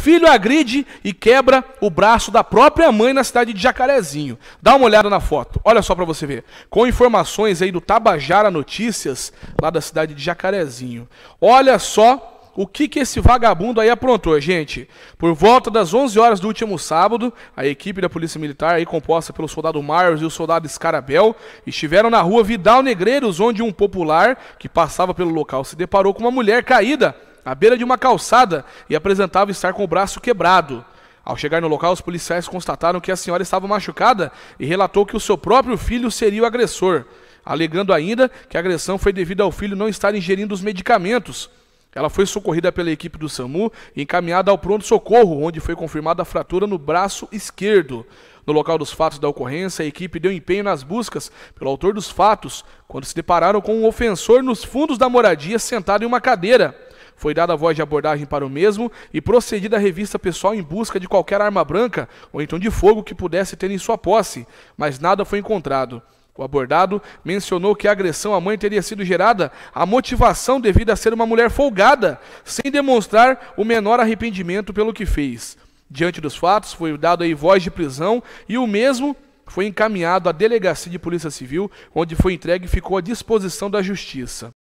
Filho agride e quebra o braço da própria mãe na cidade de Jacarezinho. Dá uma olhada na foto. Olha só para você ver. Com informações aí do Tabajara Notícias, lá da cidade de Jacarezinho. Olha só o que, que esse vagabundo aí aprontou, gente? Por volta das 11 horas do último sábado, a equipe da Polícia Militar, aí composta pelo soldado Myers e o soldado Scarabel, estiveram na rua Vidal Negreiros, onde um popular que passava pelo local se deparou com uma mulher caída à beira de uma calçada e apresentava estar com o braço quebrado. Ao chegar no local, os policiais constataram que a senhora estava machucada e relatou que o seu próprio filho seria o agressor, alegando ainda que a agressão foi devido ao filho não estar ingerindo os medicamentos. Ela foi socorrida pela equipe do SAMU e encaminhada ao pronto-socorro, onde foi confirmada a fratura no braço esquerdo. No local dos fatos da ocorrência, a equipe deu empenho nas buscas pelo autor dos fatos, quando se depararam com um ofensor nos fundos da moradia sentado em uma cadeira. Foi dada a voz de abordagem para o mesmo e procedida a revista pessoal em busca de qualquer arma branca ou então de fogo que pudesse ter em sua posse, mas nada foi encontrado. O abordado mencionou que a agressão à mãe teria sido gerada a motivação devida a ser uma mulher folgada, sem demonstrar o menor arrependimento pelo que fez. Diante dos fatos, foi dado aí voz de prisão e o mesmo foi encaminhado à delegacia de polícia civil, onde foi entregue e ficou à disposição da justiça.